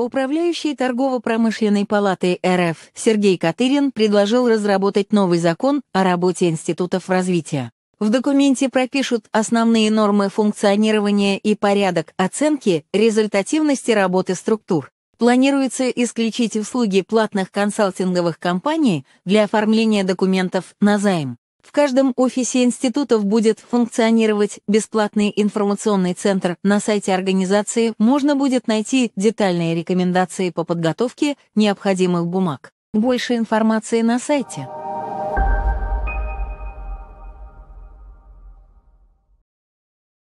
Управляющий торгово-промышленной палатой РФ Сергей Катырин предложил разработать новый закон о работе институтов развития. В документе пропишут основные нормы функционирования и порядок оценки результативности работы структур. Планируется исключить услуги платных консалтинговых компаний для оформления документов на займ. В каждом офисе институтов будет функционировать бесплатный информационный центр. На сайте организации можно будет найти детальные рекомендации по подготовке необходимых бумаг. Больше информации на сайте.